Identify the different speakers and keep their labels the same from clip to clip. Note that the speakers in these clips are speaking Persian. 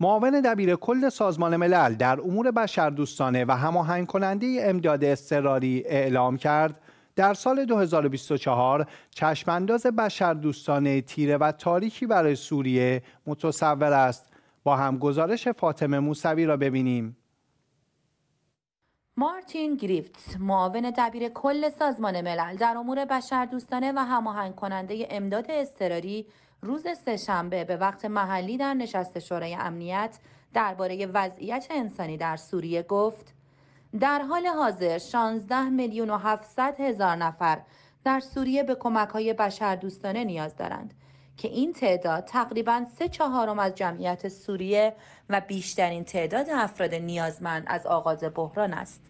Speaker 1: معاون دبیر کل سازمان ملل در امور بشردوستانه و هماهنگ کننده امداد اضطراری اعلام کرد در سال 2024 چشمانداز بشردوستانه تیره و تاریکی برای سوریه متصور است با هم گزارش فاطمه موسوی را ببینیم مارتین گریفت، معاون دبیر کل سازمان ملل در امور بشردوستانه و هماهنگ کننده امداد اضطراری روز سهشنبه به وقت محلی در نشست شورای امنیت درباره وضعیت انسانی در سوریه گفت در حال حاضر 16 میلیون و 700 هزار نفر در سوریه به کمک های بشردوستانه نیاز دارند که این تعداد تقریبا سه چهارم از جمعیت سوریه و بیشترین تعداد افراد نیازمند از آغاز بحران است.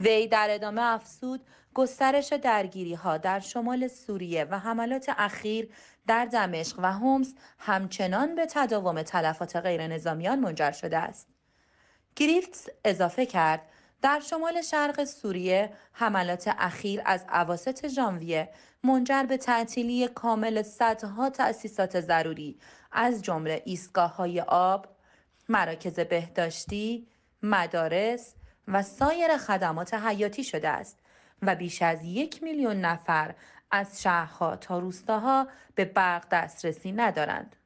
Speaker 1: وی در ادامه افسود گسترش درگیری ها در شمال سوریه و حملات اخیر در دمشق و هومس همچنان به تداوم تلفات غیرنظامیان منجر شده است. گریفتس اضافه کرد در شمال شرق سوریه حملات اخیر از عواست ژانویه منجر به تعطیلی کامل صدها تأسیسات ضروری از جمله ایستگاه های آب، مراکز بهداشتی، مدارس، و سایر خدمات حیاتی شده است و بیش از یک میلیون نفر از شهرها تا روستاها به برق دسترسی ندارند.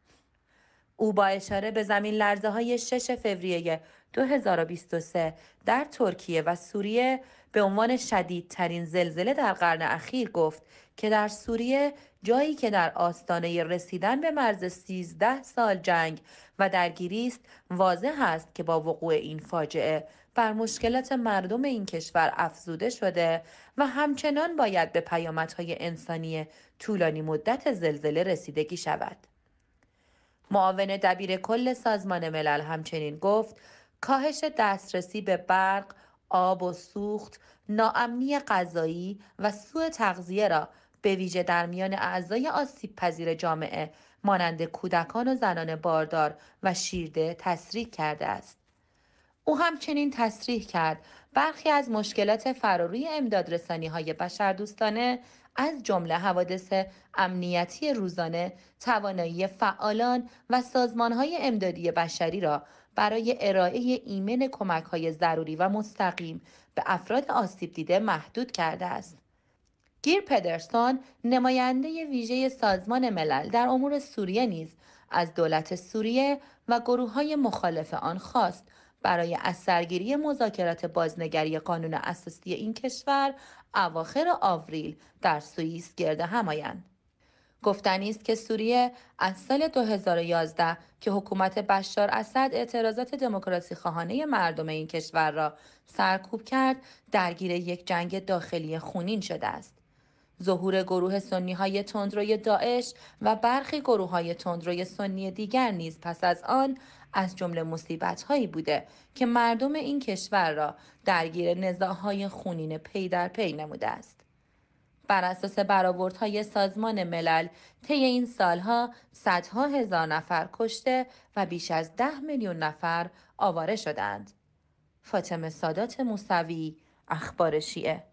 Speaker 1: او با اشاره به زمین لرزه های 6 فوریه 2023 در ترکیه و سوریه به عنوان شدیدترین زلزله در قرن اخیر گفت که در سوریه جایی که در آستانه رسیدن به مرز 13 سال جنگ و درگیری است واضح است که با وقوع این فاجعه بر مشکلات مردم این کشور افزوده شده و همچنان باید به پیامدهای انسانی طولانی مدت زلزله رسیدگی شود. معاون دبیر کل سازمان ملل همچنین گفت کاهش دسترسی به برق، آب و سوخت، ناامنی غذایی و سوء تغذیه را به ویژه در میان اعضای آسیب پذیر جامعه مانند کودکان و زنان باردار و شیرده تسریع کرده است. او همچنین تصریح کرد برخی از مشکلات فراروی امدادرسانی های دوستانه از جمله حوادث امنیتی روزانه توانایی فعالان و سازمان های امدادی بشری را برای ارائه ایمن کمک های ضروری و مستقیم به افراد آسیب دیده محدود کرده است. گیر پدرسون نماینده ویژه سازمان ملل در امور سوریه نیز از دولت سوریه و گروه های مخالف آن خواست برای از سرگیری مذاکرات بازنگری قانون اساسی این کشور اواخر آوریل در سوئیس گرد همایند. گفتنی است که سوریه از سال 2011 که حکومت بشار اسد اعتراضات دموکراسی خواهانه مردم این کشور را سرکوب کرد درگیر یک جنگ داخلی خونین شده است. ظهور گروه سنی های تندروی داعش و برخی گروه های تندروی سنی دیگر نیز پس از آن از جمله مصیبت هایی بوده که مردم این کشور را درگیر نزاهای خونین پی در پی نموده است. بر اساس برآوردهای سازمان ملل طی این سالها صدها هزار نفر کشته و بیش از ده میلیون نفر آواره شدند. فاطمه سادات موسوی اخبار شیعه